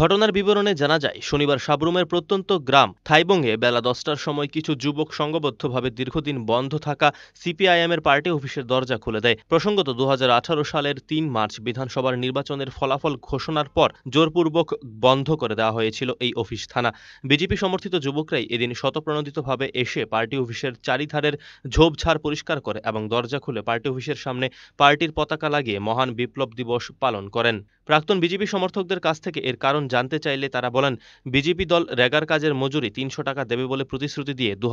ঘটনার বিবরণে জানা যায় শনিবার সাবরুমের প্রত্যন্ত গ্রাম থাইবংয়ে বেলা দশটার সময় কিছু যুবক সংঘবদ্ধভাবে দীর্ঘদিন বন্ধ থাকা সিপিআইএমের পার্টি অফিসের দরজা খুলে দেয় প্রসঙ্গত দু সালের তিন মার্চ বিধানসভার নির্বাচনের ফলাফল ঘোষণার পর জোরপূর্বক বন্ধ করে দেওয়া হয়েছিল এই অফিস থানা বিজেপি সমর্থিত যুবকরাই এদিন শতপ্রণোদিতভাবে এসে পার্টি অফিসের চারিধারের ঝোপঝাড় পরিষ্কার করে এবং দরজা খুলে পার্টি অফিসের সামনে পার্টির পতাকা লাগিয়ে মহান বিপ্লব দিবস পালন করেন প্রাক্তন বিজেপি সমর্থকদের কাছ থেকে এর কারণ কারণ জানতে চাইলে তারা বলেন বিজেপি দল রেগার কাজের মজুরি তিনশো টাকা দেবে বলে প্রতিশ্রুতি দিয়ে দু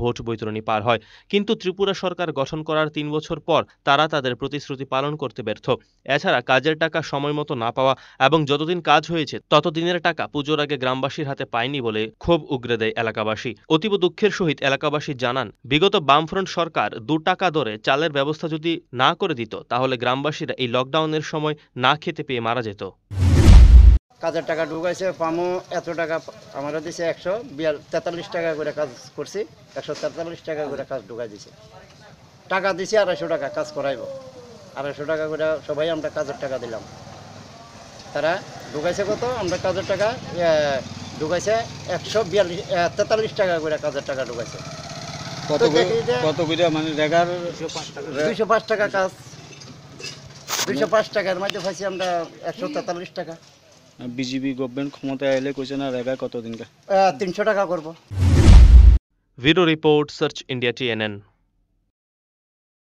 ভোট বৈতরণী পার হয় কিন্তু ত্রিপুরা সরকার গঠন করার তিন বছর পর তারা তাদের প্রতিশ্রুতি পালন করতে ব্যর্থ এছাড়া কাজের টাকা সময় মতো না পাওয়া এবং যতদিন কাজ হয়েছে ততদিনের টাকা পুজোর আগে গ্রামবাসীর হাতে পায়নি বলে ক্ষোভ উগরে দেয় এলাকাবাসী অতীব দুঃখের সহিত এলাকাবাসী জানান বিগত বামফ্রন্ট সরকার দু টাকা দরে চালের ব্যবস্থা যদি না করে দিত তাহলে গ্রামবাসীরা এই লকডাউনের সময় না খেতে পেয়ে মারা যেত কাজের টাকা ঢুকাইছে পামও এত টাকা আমারও দিছে একশো বিয়াল তেতাল্লিশ টাকা করে কাজ করছি একশো তেতাল্লিশ টাকা করে কাজ ঢুকাই দিছে টাকা দিছি আড়াইশো টাকা কাজ করাইব আড়াইশো টাকা করে সবাই আমরা কাজের টাকা দিলাম তারা ঢুকাইছে কত আমরা কাজের টাকা ঢুকাইছে একশো বিয়াল্লিশ তেতাল্লিশ টাকা করে কাজের টাকা ঢুকাইছে মানে দুইশো পাঁচ টাকা কাজ দুইশো পাঁচ টাকার মাঝে পাইছি আমরা একশো তেতাল্লিশ টাকা বিজেপি গভর্নমেন্ট ক্ষমতা এলে কইছে না রেগা কত কা তিনশো টাকা করব video report search India TNN